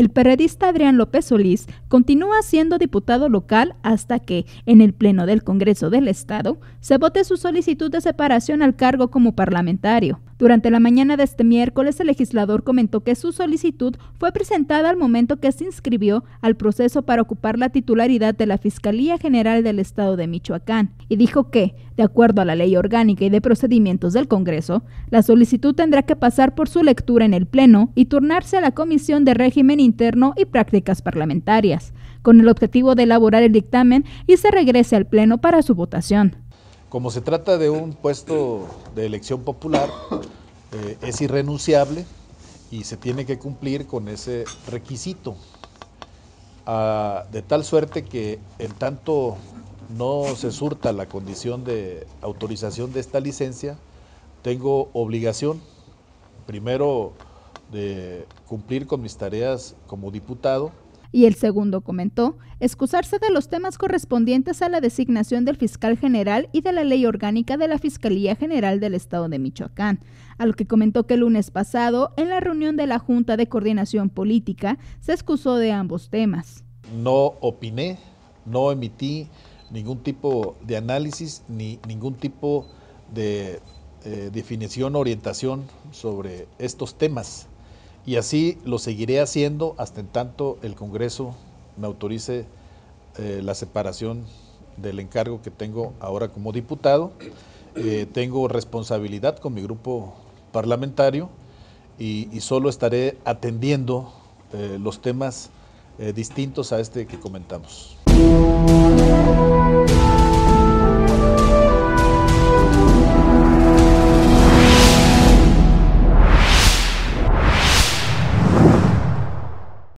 el periodista Adrián López Solís continúa siendo diputado local hasta que, en el Pleno del Congreso del Estado, se vote su solicitud de separación al cargo como parlamentario. Durante la mañana de este miércoles, el legislador comentó que su solicitud fue presentada al momento que se inscribió al proceso para ocupar la titularidad de la Fiscalía General del Estado de Michoacán y dijo que, de acuerdo a la ley orgánica y de procedimientos del Congreso, la solicitud tendrá que pasar por su lectura en el Pleno y turnarse a la Comisión de Régimen Interno y Prácticas Parlamentarias, con el objetivo de elaborar el dictamen y se regrese al Pleno para su votación. Como se trata de un puesto de elección popular, eh, es irrenunciable y se tiene que cumplir con ese requisito. Ah, de tal suerte que en tanto no se surta la condición de autorización de esta licencia, tengo obligación, primero, de cumplir con mis tareas como diputado, y el segundo comentó, excusarse de los temas correspondientes a la designación del fiscal general y de la ley orgánica de la Fiscalía General del Estado de Michoacán, a lo que comentó que el lunes pasado, en la reunión de la Junta de Coordinación Política, se excusó de ambos temas. No opiné, no emití ningún tipo de análisis ni ningún tipo de eh, definición orientación sobre estos temas. Y así lo seguiré haciendo hasta en tanto el Congreso me autorice eh, la separación del encargo que tengo ahora como diputado. Eh, tengo responsabilidad con mi grupo parlamentario y, solo estaré atendiendo eh, los temas distintos a este que comentamos.